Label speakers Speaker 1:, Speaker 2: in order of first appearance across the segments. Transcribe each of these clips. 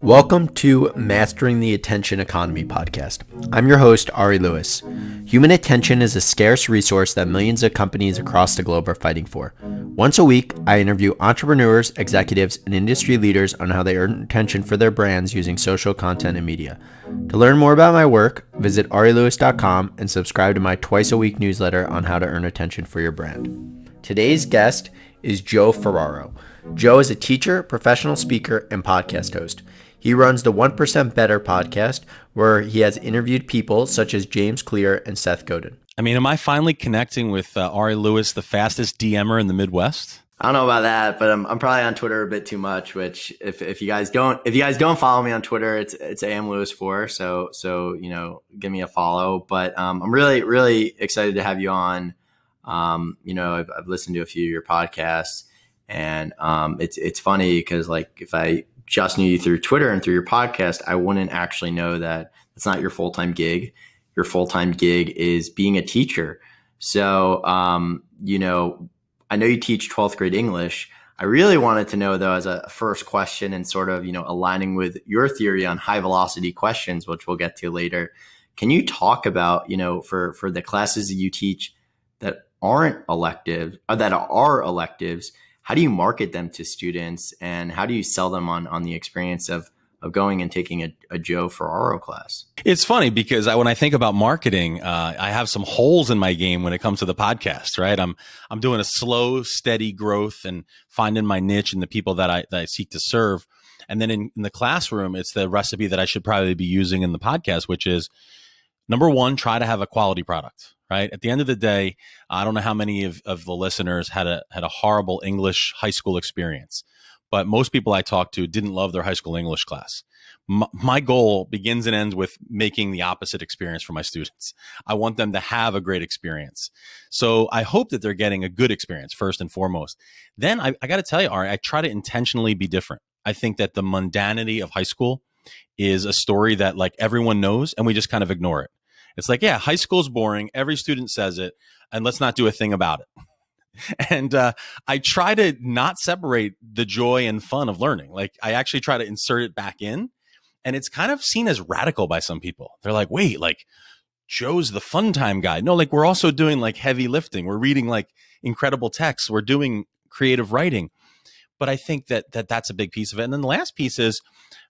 Speaker 1: Welcome to Mastering the Attention Economy podcast. I'm your host, Ari Lewis. Human attention is a scarce resource that millions of companies across the globe are fighting for. Once a week, I interview entrepreneurs, executives, and industry leaders on how they earn attention for their brands using social content and media. To learn more about my work, visit arilewis.com and subscribe to my twice a week newsletter on how to earn attention for your brand. Today's guest is Joe Ferraro. Joe is a teacher, professional speaker, and podcast host. He
Speaker 2: runs the 1% Better podcast, where he has interviewed people such as James Clear and Seth Godin. I mean, am I finally connecting with uh, Ari Lewis, the fastest DMer in the Midwest?
Speaker 1: I don't know about that, but I'm, I'm probably on Twitter a bit too much. Which, if, if you guys don't if you guys don't follow me on Twitter, it's it's am Lewis four. So so you know, give me a follow. But um, I'm really really excited to have you on. Um, you know, I've, I've, listened to a few of your podcasts, and um, it's it's funny because like if I just knew you through Twitter and through your podcast, I wouldn't actually know that it's not your full time gig. Your full time gig is being a teacher. So, um, you know, I know you teach 12th grade English. I really wanted to know, though, as a first question and sort of, you know, aligning with your theory on high velocity questions, which we'll get to later. Can you talk about, you know, for, for the classes that you teach that aren't elective uh, that are electives how do you market them to students and how do you sell them on on the experience of of
Speaker 2: going and taking a, a Joe Ferraro class. It's funny because I, when I think about marketing, uh, I have some holes in my game when it comes to the podcast. Right, I'm I'm doing a slow, steady growth and finding my niche and the people that I that I seek to serve. And then in, in the classroom, it's the recipe that I should probably be using in the podcast, which is number one, try to have a quality product right? At the end of the day, I don't know how many of, of the listeners had a had a horrible English high school experience, but most people I talked to didn't love their high school English class. My, goal begins and ends with making the opposite experience for my students. I want them to have a great experience. So I hope that they're getting a good experience first and foremost. Then I, I got to tell you, Ari, I try to intentionally be different. I think that the mundanity of high school is a story that like everyone knows and we just kind of ignore it. It's like, yeah, high school's boring. Every student says it, and let's not do a thing about it. and uh, I try to not separate the joy and fun of learning. Like I actually try to insert it back in, and it's kind of seen as radical by some people. They're like, wait, like Joe's the fun time guy. No, like we're also doing like heavy lifting. We're reading like incredible texts. We're doing creative writing. But I think that that that's a big piece of it. And then the last piece is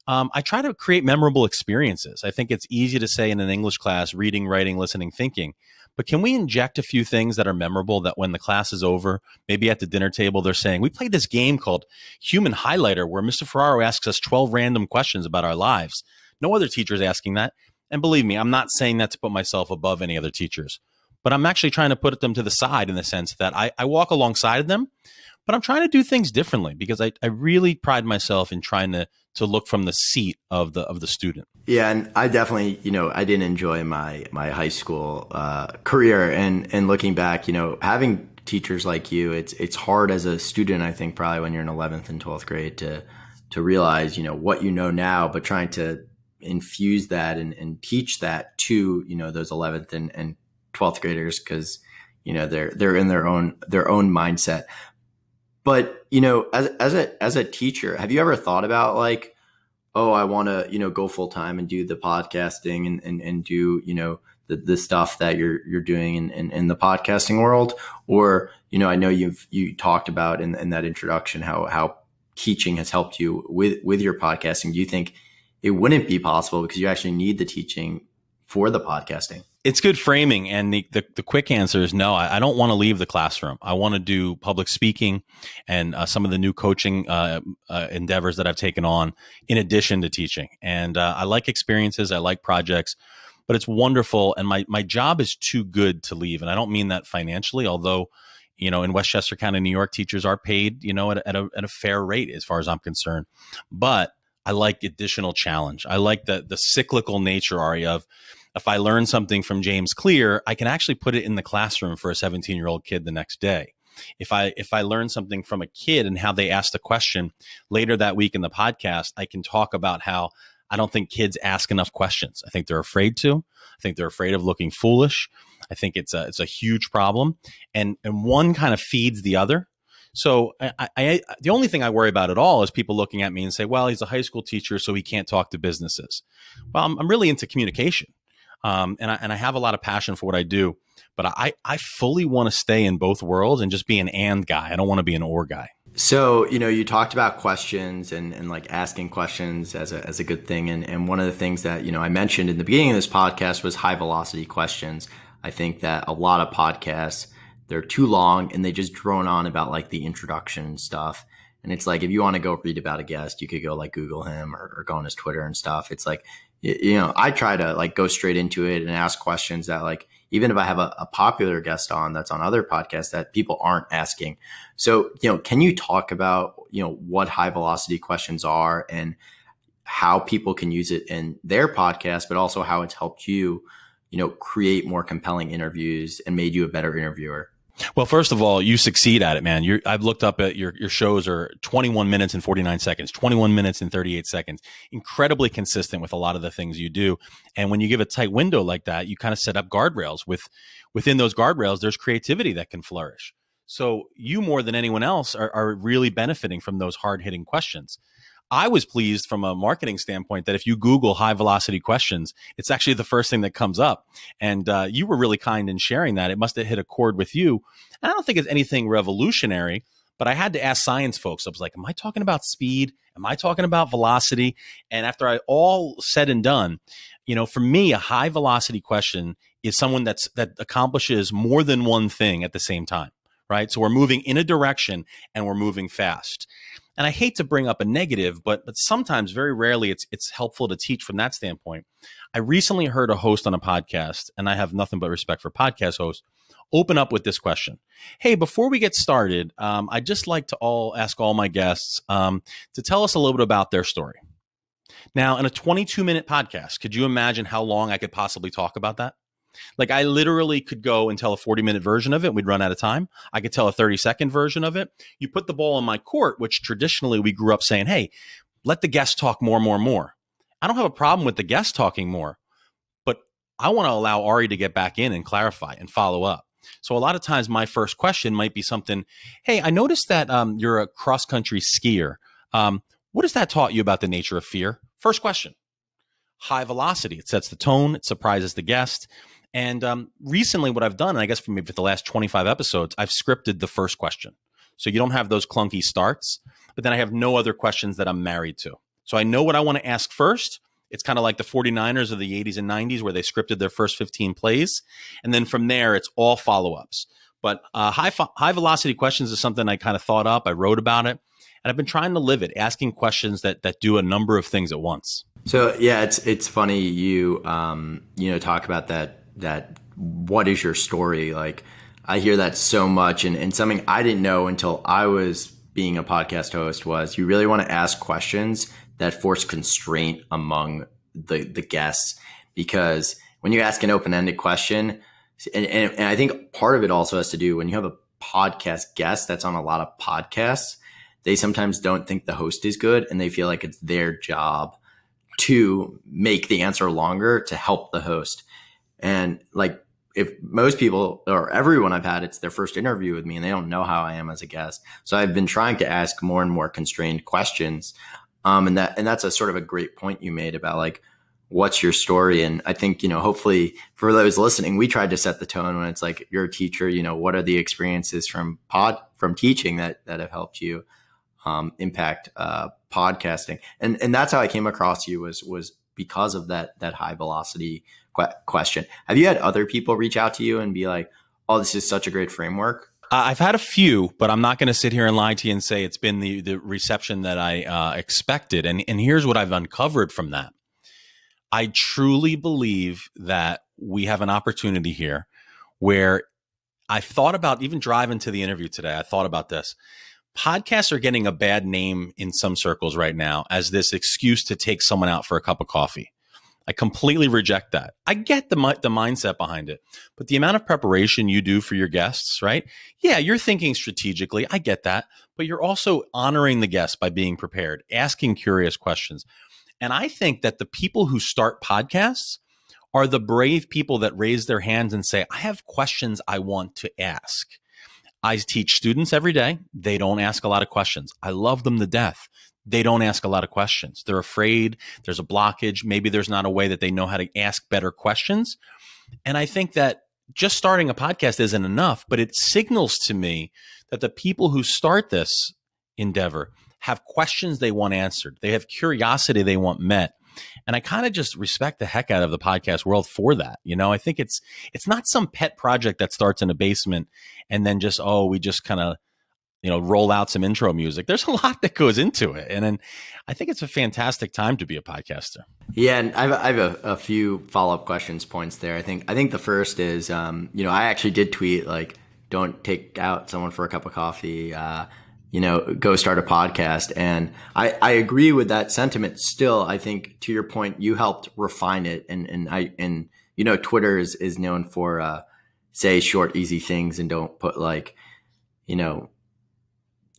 Speaker 2: um, I try to create memorable experiences. I think it's easy to say in an English class, reading, writing, listening, thinking. But can we inject a few things that are memorable that when the class is over, maybe at the dinner table, they're saying, We played this game called Human Highlighter, where Mr. Ferraro asks us 12 random questions about our lives. No other teacher is asking that. And believe me, I'm not saying that to put myself above any other teachers, but I'm actually trying to put them to the side in the sense that I, I walk alongside them, but I'm trying to do things differently because I, I really pride myself in trying to to look from the seat of the of the student.
Speaker 1: Yeah, and I definitely, you know, I didn't enjoy my my high school uh, career, and and looking back, you know, having teachers like you, it's it's hard as a student. I think probably when you're in eleventh and twelfth grade to to realize, you know, what you know now, but trying to infuse that and, and teach that to you know those eleventh and twelfth graders because you know they're they're in their own their own mindset. But you know, as as a as a teacher, have you ever thought about like, oh, I want to you know go full time and do the podcasting and and and do you know the, the stuff that you're you're doing in, in, in, the podcasting world or you know i know you've you talked about in, in that introduction how how teaching has helped you with with your podcasting do you think it wouldn't be possible because you actually need the teaching for the podcasting
Speaker 2: it's good framing and the, the, the, quick answer is no i, I don't want to leave the classroom i want to do public speaking and uh, some of the new coaching uh, uh, endeavors that i've taken on in addition to teaching and uh, i like experiences i like projects but it's wonderful and my, my job is too good to leave and i don't mean that financially although you know in westchester county new york teachers are paid you know at, at, a, at a fair rate as far as i'm concerned but i like additional challenge i like the the cyclical nature ari of if I learn something from James Clear, I can actually put it in the classroom for a 17 year old kid the next day. If I if I learn something from a kid and how they asked a question later that week in the podcast, I can talk about how I don't think kids ask enough questions. I think they're afraid to. I think they're afraid of looking foolish. I think it's a it's a huge problem, and and one kind of feeds the other. So I, I, the only thing I worry about at all is people looking at me and say, "Well, he's a high school teacher, so he can't talk to businesses." Well, I'm, I'm really into communication. Um, and I, and I have a lot of passion for what I do, but I, I fully want to stay in both worlds and just be an and guy. I don't want to be an or guy. So, you know, you talked about questions and, and like asking questions as a, as a good
Speaker 1: thing. And, and one of the things that, you know, I mentioned in the beginning of this podcast was high velocity questions. I think that a lot of podcasts, they're too long and they just drone on about like the introduction stuff. And it's like, if you want to go read about a guest, you could go like Google him or, or go on his Twitter and stuff. It's like, you know, I try to like go straight into it and ask questions that like even if I have a, a, popular guest on that's on other podcasts that people aren't asking. So, you know, can you talk about, you know, what high velocity questions are and how people can use it in their podcast, but also how it's helped you, you know, create more compelling
Speaker 2: interviews and made you a better interviewer? Well, first of all, you succeed at it, man. You're, I've looked up at your, your shows are 21 minutes and 49 seconds, 21 minutes and 38 seconds. Incredibly consistent with a lot of the things you do. And when you give a tight window like that, you kind of set up guardrails with, within those guardrails, there's creativity that can flourish. So you more than anyone else are, are really benefiting from those hard hitting questions. I was pleased from a marketing standpoint that if you Google high velocity questions, it's actually the first thing that comes up. And uh, you were really kind in sharing that. It must have hit a chord with you. And I don't think it's anything revolutionary, but I had to ask science folks. I was like, am I talking about speed? Am I talking about velocity? And after I all said and done, you know, for me, a high velocity question is someone that's that accomplishes more than one thing at the same time right? So we're moving in a direction and we're moving fast and I hate to bring up a negative, but but sometimes, very rarely, it's it's helpful to teach from that standpoint. I recently heard a host on a podcast, and I have nothing but respect for podcast hosts. Open up with this question: Hey, before we get started, um, I'd just like to all ask all my guests um, to tell us a little bit about their story. Now, in a 22 minute podcast, could you imagine how long I could possibly talk about that? Like I literally could go and tell a 40 minute version of it. We'd run out of time. I could tell a 30 second version of it. You put the ball on my court, which traditionally we grew up saying, Hey, let the guests talk more, more, more. I don't have a problem with the guests talking more, but I want to allow Ari to get back in and clarify and follow up. So a lot of times my first question might be something, Hey, I noticed that um, you're a cross country skier. Um, what has that taught you about the nature of fear? First question. High velocity. It sets the tone. It surprises the guest and um, recently, what I've done, and I guess for me for the last 25 episodes, I've scripted the first question. So you don't have those clunky starts, but then I have no other questions that I'm married to. So I know what I want to ask first. It's kind of like the 49ers of the 80s and 90s where they scripted their first 15 plays. And then from there, it's all follow ups. But uh, high, high velocity questions is something I kind of thought up. I wrote about it and I've been trying to live it, asking questions that that do a number of things at once.
Speaker 1: So yeah, it's it's funny you um, you know talk about that that what is your story? Like I hear that so much and, and something I didn't know until I was being a podcast host was you really want to ask questions that force constraint among the the guests because when you ask an open-ended question and, and, and I think part of it also has to do when you have a podcast guest that's on a lot of podcasts, they sometimes don't think the host is good and they feel like it's their job to make the answer longer to help the host. And like if most people or everyone I've had, it's their first interview with me and they don't know how I am as a guest. So I've been trying to ask more and more constrained questions. Um, and that, and that's a sort of a great point you made about like, what's your story? And I think, you know, hopefully for those listening, we tried to set the tone when it's like, you're a teacher, you know, what are the experiences from pod, from teaching that, that have helped you, um, impact, uh, podcasting? And, and that's how I came across you was, was because of that, that high velocity, question. Have you had other people reach out to
Speaker 2: you and be like, "Oh, this is such a great framework"? I've had a few, but I'm not going to sit here and lie to you and say it's been the the reception that I uh, expected. And and here's what I've uncovered from that. I truly believe that we have an opportunity here where I thought about even driving to the interview today. I thought about this. Podcasts are getting a bad name in some circles right now as this excuse to take someone out for a cup of coffee. I completely reject that. I get the the mindset behind it, but the amount of preparation you do for your guests, right? Yeah, you're thinking strategically. I get that, but you're also honoring the guests by being prepared, asking curious questions. And I think that the people who start podcasts are the brave people that raise their hands and say, "I have questions I want to ask." I teach students every day. They don't ask a lot of questions. I love them to death. They don't ask a lot of questions. They're afraid. There's a blockage. Maybe there's not a way that they know how to ask better questions. And I think that just starting a podcast isn't enough, but it signals to me that the people who start this endeavor have questions they want answered. They have curiosity they want met. And I kind of just respect the heck out of the podcast world for that. You know, I think it's it's not some pet project that starts in a basement and then just oh, we just kind of you know roll out some intro music there's a lot that goes into it and then i think it's a fantastic time to be a podcaster
Speaker 1: yeah and i have, I have a, a, few follow-up questions points there i think i think the first is um, you know i actually did tweet like don't take out someone for a cup of coffee uh, you know, go start a podcast. And I, I agree with that sentiment still. I think to your point, you helped refine it. And, and I, and, you know, Twitter is, is known for, uh, say short, easy things and don't put like, you know,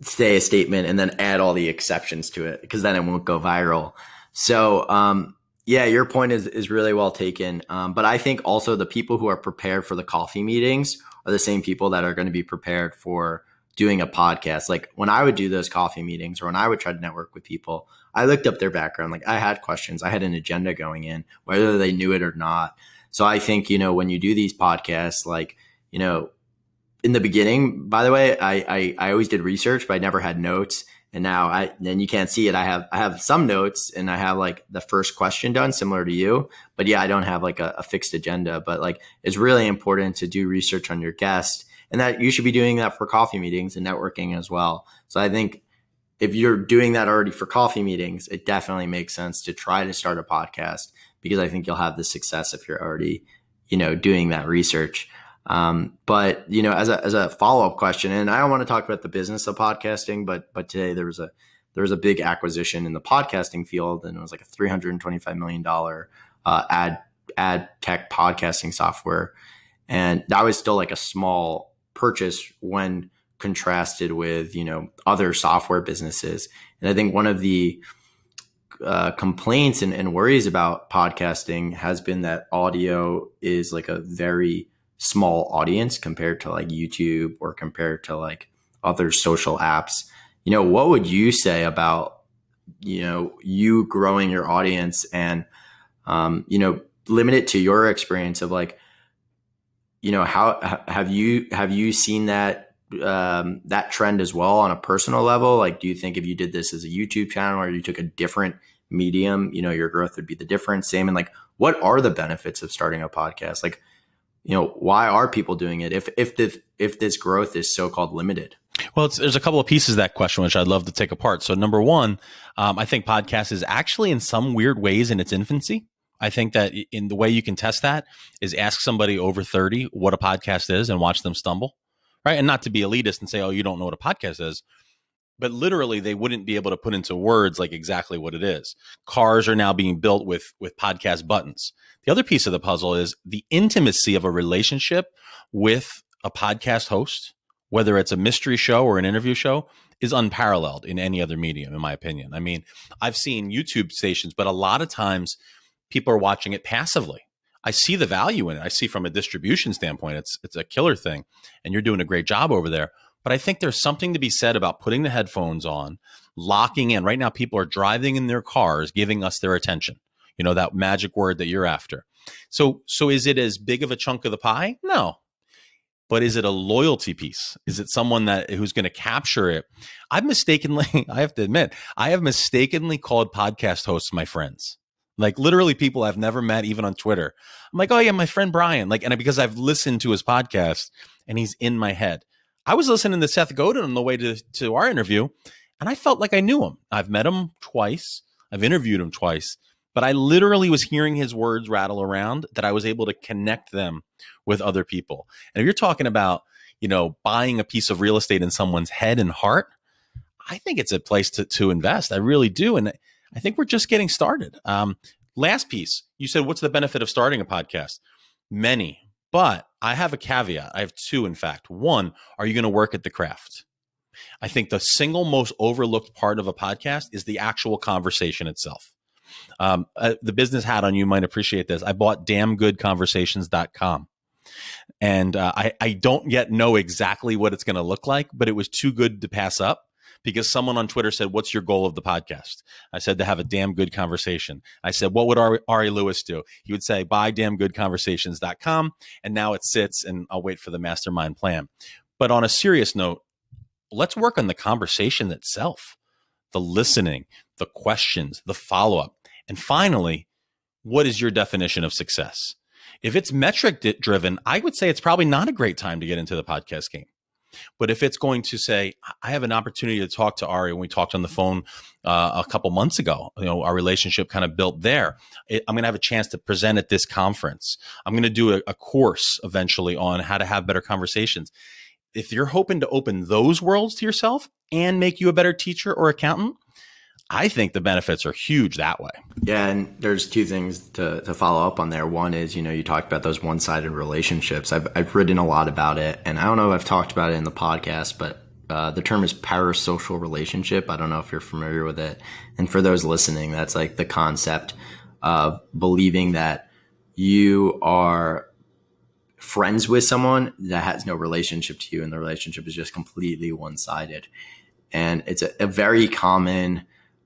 Speaker 1: say a statement and then add all the exceptions to it because then it won't go viral. So, um, yeah, your point is, is really well taken. Um, but I think also the people who are prepared for the coffee meetings are the same people that are going to be prepared for, doing a podcast. Like when I would do those coffee meetings or when I would try to network with people, I looked up their background. Like I had questions, I had an agenda going in, whether they knew it or not. So I think, you know, when you do these podcasts, like, you know, in the beginning, by the way, I, I, I always did research, but I never had notes. And now I, then you can't see it. I have, I have some notes and I have like the first question done similar to you, but yeah, I don't have like a, a fixed agenda, but like it's really important to do research on your guest and that you should be doing that for coffee meetings and networking as well. So I think if you're doing that already for coffee meetings, it definitely makes sense to try to start a podcast because I think you'll have the success if you're already, you know, doing that research. Um, but you know, as a as a follow up question, and I don't want to talk about the business of podcasting, but but today there was a there was a big acquisition in the podcasting field, and it was like a three hundred and twenty five million dollar uh, ad ad tech podcasting software, and that was still like a small purchase when contrasted with you know other software businesses. And I think one of the uh, complaints and, and worries about podcasting has been that audio is like a very small audience compared to like YouTube or compared to like other social apps. You know, what would you say about you know you growing your audience and um, you know limit it to your experience of like you know how have you have you seen that um, that trend as well on a personal level? Like, do you think if you did this as a YouTube channel or you took a different medium, you know, your growth would be the difference? Same. And like, what are the benefits of starting a podcast? Like, you know, why are people doing it if if the if this growth is so called limited?
Speaker 2: Well, there's a couple of pieces that question which I'd love to take apart. So, number one, um, I think podcast is actually in some weird ways in its infancy. I think that in the way you can test that is ask somebody over 30 what a podcast is and watch them stumble, right? And not to be elitist and say, oh, you don't know what a podcast is. But literally, they wouldn't be able to put into words like exactly what it is. Cars are now being built with with podcast buttons. The other piece of the puzzle is the intimacy of a relationship with a podcast host, whether it's a mystery show or an interview show, is unparalleled in any other medium, in my opinion. I mean, I've seen YouTube stations, but a lot of times people are watching it passively. I see the value in it. I see from a distribution standpoint, it's it's a killer thing, and you're doing a great job over there. But I think there's something to be said about putting the headphones on, locking in. Right now, people are driving in their cars, giving us their attention. You know that magic word that you're after. So so is it as big of a chunk of the pie? No. But is it a loyalty piece? Is it someone that who's going to capture it? I've mistakenly, I have to admit, I have mistakenly called podcast hosts my friends like literally people I've never met even on Twitter. I'm like, "Oh yeah, my friend Brian." Like and because I've listened to his podcast and he's in my head. I was listening to Seth Godin on the way to to our interview and I felt like I knew him. I've met him twice. I've interviewed him twice, but I literally was hearing his words rattle around that I was able to connect them with other people. And if you're talking about, you know, buying a piece of real estate in someone's head and heart, I think it's a place to, to invest. I really do. And I think we're just getting started. Um, last piece, you said, what's the benefit of starting a podcast? Many, but I have a caveat. I have two, in fact. One, are you going to work at the craft? I think the single most overlooked part of a podcast is the actual conversation itself. Um, uh, the business hat on you might appreciate this. I bought damngoodconversations.com. And uh, I, I don't yet know exactly what it's going to look like, but it was too good to pass up because someone on Twitter said, What's your goal of the podcast? I said, To have a damn good conversation. I said, What would Ari, Ari Lewis do? He would say, Buy damngoodconversations.com. And now it sits, and I'll wait for the mastermind plan. But on a serious note, let's work on the conversation itself, the listening, the questions, the follow up. And finally, what is your definition of success? If it's metric driven, I would say it's probably not a great time to get into the podcast game but if it's going to say, I have an opportunity to talk to Ari when we talked on the phone uh, a couple months ago, you know, our relationship kind of built there. It, I'm going to have a chance to present at this conference. I'm going to do a, a course eventually on how to have better conversations. If you're hoping to open those worlds to yourself and make you a better teacher or accountant, I think the benefits are huge that way. Yeah, and there's
Speaker 1: two things to, to follow up on there. One is, you know, you talked about those one sided relationships. I've, I've written a lot about it, and I don't know if I've talked about it in the podcast, but uh, the term is parasocial relationship. I don't know if you're familiar with it. And for those listening, that's like the concept of believing that you are friends with someone that has no relationship to you, and the relationship is just completely one sided. And it's a, a very common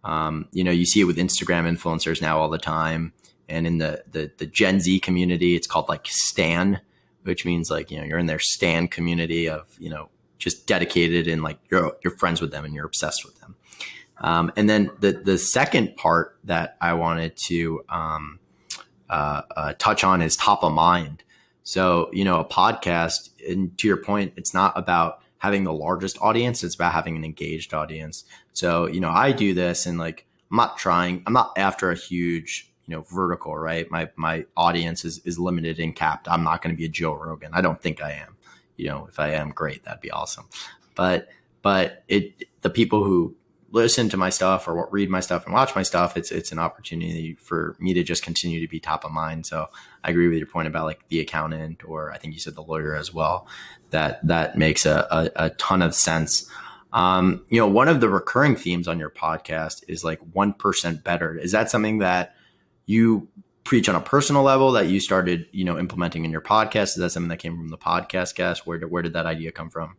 Speaker 1: um, you know, you see it with Instagram influencers now all the time, and in the, the the Gen Z community, it's called like Stan, which means like you know you're in their Stan community of you know just dedicated and like you're you're friends with them and you're obsessed with them. Um, and then the the second part that I wanted to um, uh, uh, touch on is top of mind. So you know, a podcast, and to your point, it's not about having the largest audience; it's about having an engaged audience. So, you know, I do this and like I'm not trying, I'm not after a huge, you know, vertical, right? My my audience is is limited and capped. I'm not going to be a Joe Rogan. I don't think I am. You know, if I am, great, that'd be awesome. But but it the people who listen to my stuff or read my stuff and watch my stuff, it's it's an opportunity for me to just continue to be top of mind. So I agree with your point about like the accountant or I think you said the lawyer as well. That that makes a, a, a ton of sense um, you know, one of the recurring themes on your podcast is like 1% better. Is that something that you preach on a personal level that you started, you know, implementing in your podcast? Is that something that came from the podcast guest? Where did, where did that idea come from?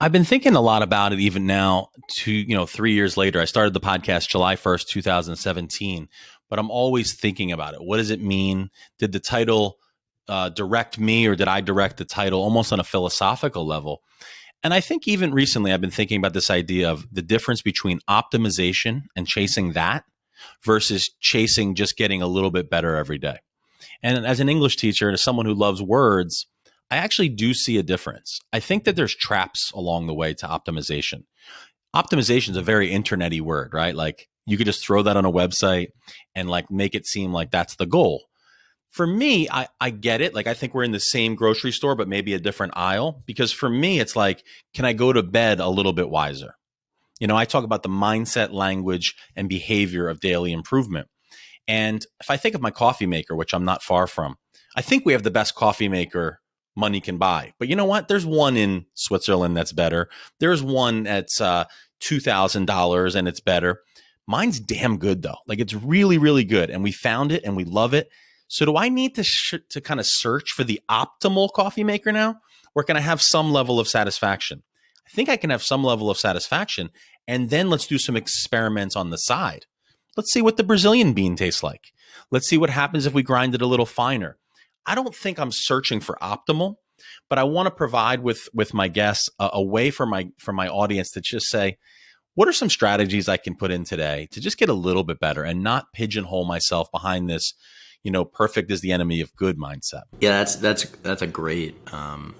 Speaker 2: I've been thinking a lot about it even now to, you know, 3 years later. I started the podcast July 1st, 2017, but I'm always thinking about it. What does it mean? Did the title uh, direct me or did I direct the title almost on a philosophical level? And I think even recently, I've been thinking about this idea of the difference between optimization and chasing that versus chasing just getting a little bit better every day. And as an English teacher and as someone who loves words, I actually do see a difference. I think that there's traps along the way to optimization. Optimization is a very internety word, right? Like you could just throw that on a website and like make it seem like that's the goal for me, I, I get it. Like, I think we're in the same grocery store, but maybe a different aisle. Because for me, it's like, can I go to bed a little bit wiser? You know, I talk about the mindset, language, and behavior of daily improvement. And if I think of my coffee maker, which I'm not far from, I think we have the best coffee maker money can buy. But you know what? There's one in Switzerland that's better. There's one that's uh, $2,000 and it's better. Mine's damn good though. Like it's really, really good. And we found it and we love it. So do I need to sh- to kind of search for the optimal coffee maker now, or can I have some level of satisfaction? I think I can have some level of satisfaction, and then let's do some experiments on the side. Let's see what the Brazilian bean tastes like. Let's see what happens if we grind it a little finer. I don't think I'm searching for optimal, but I want to provide with with my guests a, a way for my for my audience to just say, what are some strategies I can put in today to just get a little bit better and not pigeonhole myself behind this you know, perfect is the enemy of good mindset. Yeah, that's that's that's a great um,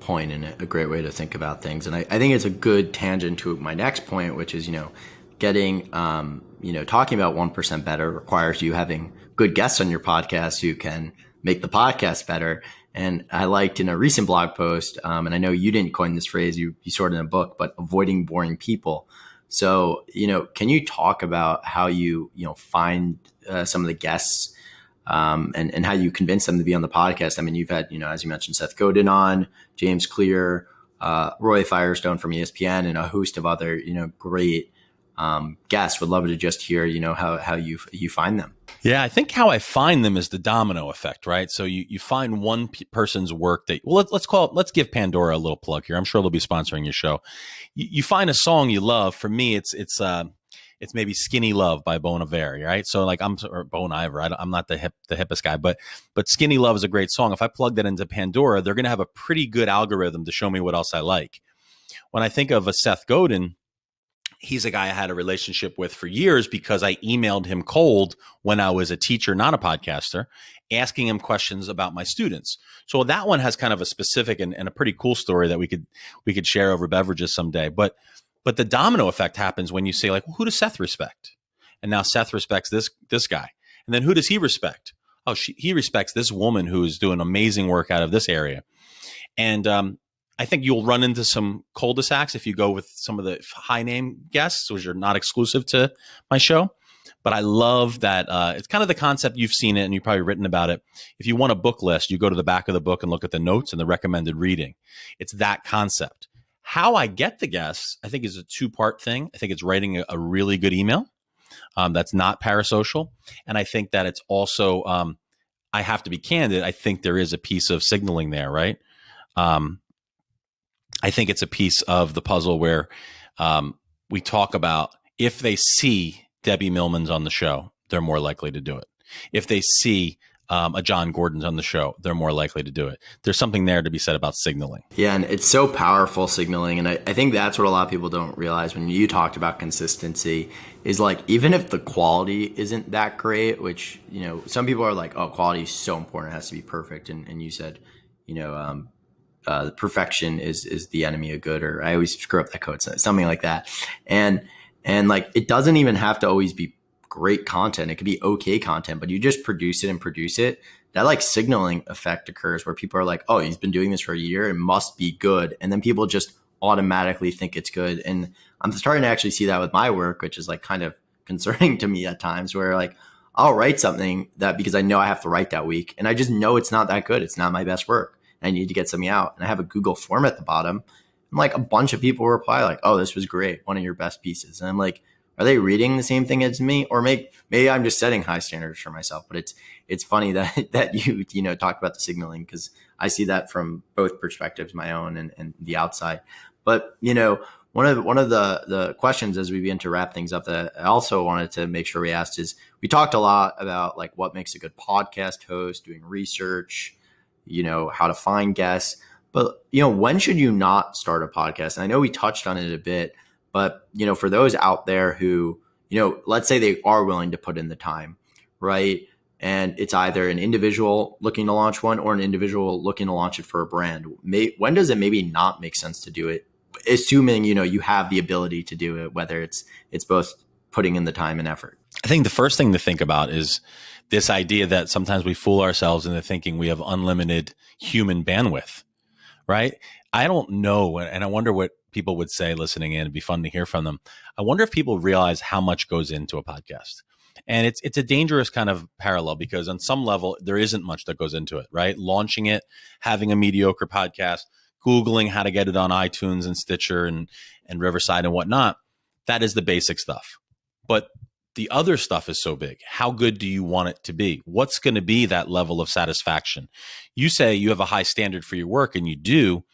Speaker 1: point and a great way to think about things. And I, I, think it's a good tangent to my next point, which is you know, getting um, you know, talking about one percent better requires you having good guests on your podcast who can make the podcast better. And I liked in a recent blog post, um, and I know you didn't coin this phrase, you you saw it in a book, but avoiding boring people. So, you know, can you talk about how you, you know, find uh, some of the guests um, and and how you convince them to be on the podcast. I mean, you've had you know as you mentioned Seth Godin on, James Clear, uh, Roy Firestone from ESPN, and a host of other you know great
Speaker 2: um, guests. Would love to just hear you know how how you you find them. Yeah, I think how I find them is the domino effect, right? So you, you find one p- person's work that well, let, us call it. Let's give Pandora a little plug here. I'm sure they'll be sponsoring your show. You, you find a song you love. For me, it's it's uh, it's maybe Skinny Love by Bon Iver, right? So like I'm or Bon Iver, I am not the hip the hippest guy, but but Skinny Love is a great song. If I plug that into Pandora, they're going to have a pretty good algorithm to show me what else I like. When I think of a Seth Godin, he's a guy I had a relationship with for years because I emailed him cold when I was a teacher, not a podcaster, asking him questions about my students. So that one has kind of a specific and, and a pretty cool story that we could we could share over beverages someday. But but the domino effect happens when you say like, well, who does Seth respect? And now Seth respects this this guy. And then who does he respect? Oh, she, he respects this woman who is doing amazing work out of this area. And um, I think you'll run into some cul-de-sacs if you go with some of the high name guests, which are not exclusive to my show. But I love that uh, it's kind of the concept you've seen it and you've probably written about it. If you want a book list, you go to the back of the book and look at the notes and the recommended reading. It's that concept. How I get the guests, I think, is a two part thing. I think it's writing a, a really good email um, that's not parasocial. And I think that it's also, um, I have to be candid, I think there is a piece of signaling there, right? Um, I think it's a piece of the puzzle where um, we talk about if they see Debbie Millman's on the show, they're more likely to do it. If they see um, a John Gordon's on the show, they're more likely to do it. There's something there to be said about signaling. Yeah, and it's so powerful signaling. And I, I think that's what a lot of people don't realize when you talked about
Speaker 1: consistency is like, even if the quality isn't that great, which, you know, some people are like, oh, quality is so important. It has to be perfect. And, and you said, you know, um, uh, perfection is is the enemy of good, or I always screw up that quote, something like that. And and like it doesn't even have to always be great content. It could be okay content, but you just produce it and produce it. That like signaling effect occurs where people are like, oh, he's been doing this for a year. It must be good. And then people just automatically think it's good. And I'm starting to actually see that with my work, which is like kind of concerning to me at times where like I'll write something that because I know I have to write that week and I just know it's not that good. It's not my best work. I need to get something out. And I have a Google form at the bottom. And like a bunch of people reply like, oh, this was great. One of your best pieces. And I'm like, are they reading the same thing as me or make maybe i'm just setting high standards for myself but it's it's funny that that you you know talk about the signaling because i see that from both perspectives my own and, and the outside but you know one of one of the the questions as we begin to wrap things up that I also wanted to make sure we asked is we talked a lot about like what makes a good podcast host, doing research, you know, how to find guests, but you know, when should you not start a podcast? And I know we touched on it a bit, but, you know, for those out there who, you know, let's say they are willing to put in the time, right? And it's either an individual looking to launch one or an individual looking to launch it for a brand. May, when does it maybe not make sense to do it? Assuming, you know, you have the ability to do it, whether it's
Speaker 2: it's both putting in the time and effort. I think the first thing to think about is this idea that sometimes we fool ourselves into thinking we have unlimited human bandwidth, right? I don't know, and I wonder what people would say listening in. It'd be fun to hear from them. I wonder if people realize how much goes into a podcast. And it's it's a dangerous kind of parallel because on some level there isn't much that goes into it, right? Launching it, having a mediocre podcast, googling how to get it on iTunes and Stitcher and and Riverside and whatnot. That is the basic stuff. But the other stuff is so big. How good do you want it to be? What's going to be that level of satisfaction? You say you have a high standard for your work and you do,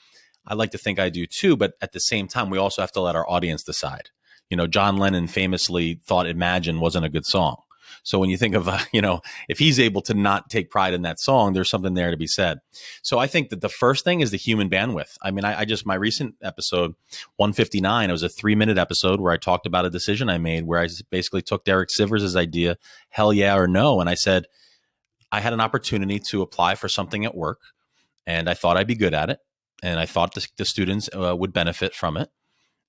Speaker 2: I like to think I do too, but at the same time, we also have to let our audience decide. You know, John Lennon famously thought Imagine wasn't a good song. So when you think of, uh, you know, if he's able to not take pride in that song, there's something there to be said. So I think that the first thing is the human bandwidth. I mean, I, I just, my recent episode 159, it was a three minute episode where I talked about a decision I made where I basically took Derek Sivers' idea, hell yeah or no. And I said, I had an opportunity to apply for something at work and I thought I'd be good at it and I thought the, the students uh, would benefit from it.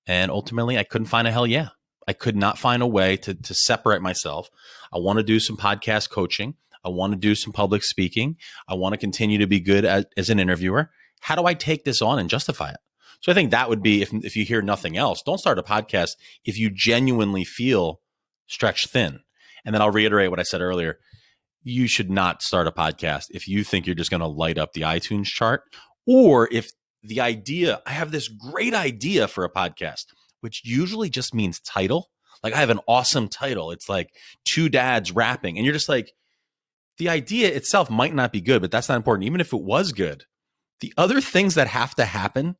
Speaker 2: And ultimately, I couldn't find a hell yeah. I could not find a way to, to separate myself. I want to do some podcast coaching. I want to do some public speaking. I want to continue to be good as, as an interviewer. How do I take this on and justify it? So I think that would be if, if you hear nothing else, don't start a podcast if you genuinely feel stretched thin. And then I'll reiterate what I said earlier. You should not start a podcast if you think you're just going to light up the iTunes chart or if the idea I have this great idea for a podcast, which usually just means title. Like I have an awesome title. It's like two dads rapping. And you're just like, the idea itself might not be good, but that's not important. Even if it was good, the other things that have to happen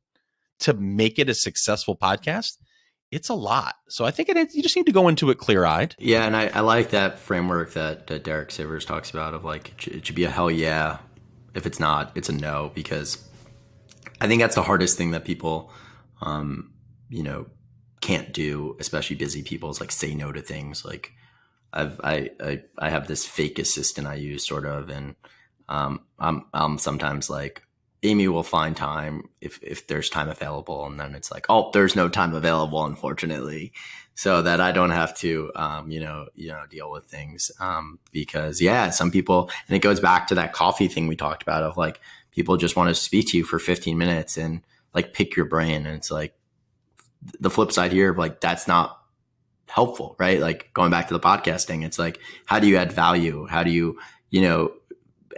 Speaker 2: to make it a successful podcast, it's a lot. So I think it is, you just need to go into it clear eyed. Yeah. And I, I, like that framework that, that Derek Sivers talks about
Speaker 1: of like, it should be a hell yeah. If it's not, it's a no because I think that's the hardest thing that people, um, you know, can't do, especially busy people, is like say no to things. Like I've I I, I have this fake assistant I use sort of, and um, I'm I'm sometimes like Amy will find time if if there's time available, and then it's like, oh, there's no time available, unfortunately so that I don't have to, um, you know, you know, deal with things. Um, because yeah, some people, and it goes back to that coffee thing we talked about of like people just want to speak to you for 15 minutes and like pick your brain. And it's like the flip side here of like, that's not helpful, right? Like going back to the podcasting, it's like, how do you add value? How do you, you know,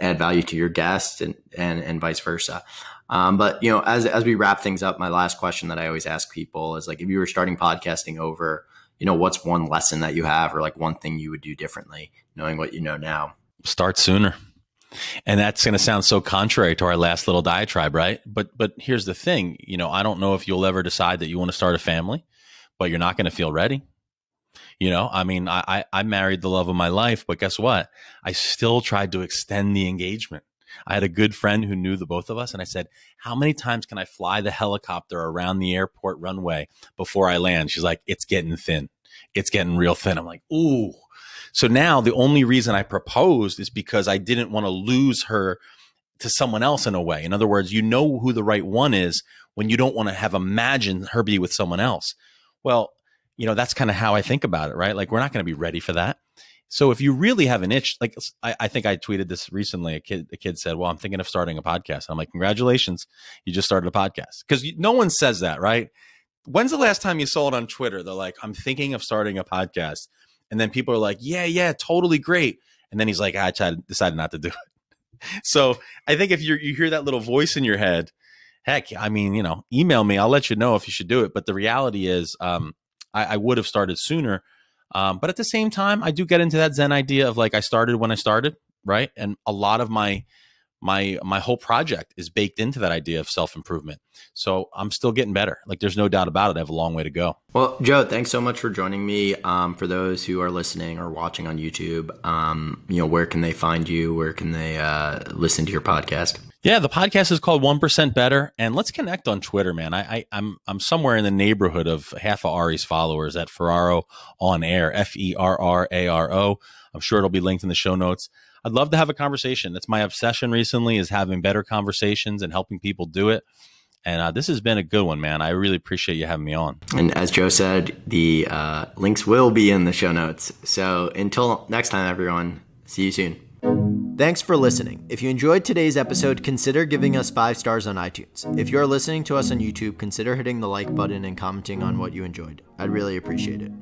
Speaker 1: add value to your guests and, and, and vice versa. Um, but you know, as as we wrap things up, my last question that I always ask people is like, if you were starting podcasting over,
Speaker 2: you know, what's one lesson that you have or like one thing you would do differently knowing what you know now? Start sooner. And that's going to sound so contrary to our last little diatribe, right? But but here's the thing, you know, I don't know if you'll ever decide that you want to start a family, but you're not going to feel ready. You know, I mean, I, I married the love of my life, but guess what? I still tried to extend the engagement. I had a good friend who knew the both of us, and I said, "How many times can I fly the helicopter around the airport runway before I land?" She's like, "It's getting thin. It's getting real thin." I'm like, "Ooh." So now the only reason I proposed is because I didn't want to lose her to someone else in a way. In other words, you know who the right one is when you don't want to have imagined her be with someone else. Well, you know, that's kind of how I think about it, right? Like, we're not going to be ready for that. So if you really have an itch, like I, I, think I tweeted this recently, a kid a kid said, "Well, I'm thinking of starting a podcast." I'm like, "Congratulations, you just started a podcast." Because no one says that, right? When's the last time you saw it on Twitter? They're like, "I'm thinking of starting a podcast," and then people are like, "Yeah, yeah, totally great," and then he's like, "I tried, decided not to do it." so I think if you you hear that little voice in your head, heck, I mean, you know, email me. I'll let you know if you should do it. But the reality is, um, I, I would have started sooner um, but at the same time, I do get into that Zen idea of like I started when I started, right? And a lot of my my my whole project is baked into that idea of self improvement. So I'm still getting better. Like there's no doubt about it. I have a long way to go. Well, Joe, thanks so much for joining
Speaker 1: me. Um, for those who are listening or watching on YouTube, um,
Speaker 2: you know where can they find you? Where can they uh, listen to your podcast? Yeah, the podcast is called One Percent Better, and let's connect on Twitter, man. I, I I'm I'm somewhere in the neighborhood of half of Ari's followers at Ferraro on air, F E R R A R O. I'm sure it'll be linked in the show notes. I'd love to have a conversation. That's my obsession recently is having better conversations and helping people do it. And uh, this has been a good one, man. I really appreciate you having me on.
Speaker 1: And as Joe said, the uh, links will be in the show notes. So until next time, everyone, see you soon. Thanks for listening. If you enjoyed today's episode, consider giving us five stars on iTunes. If you're listening to us on YouTube, consider hitting the like button and commenting on what you enjoyed. I'd really appreciate it.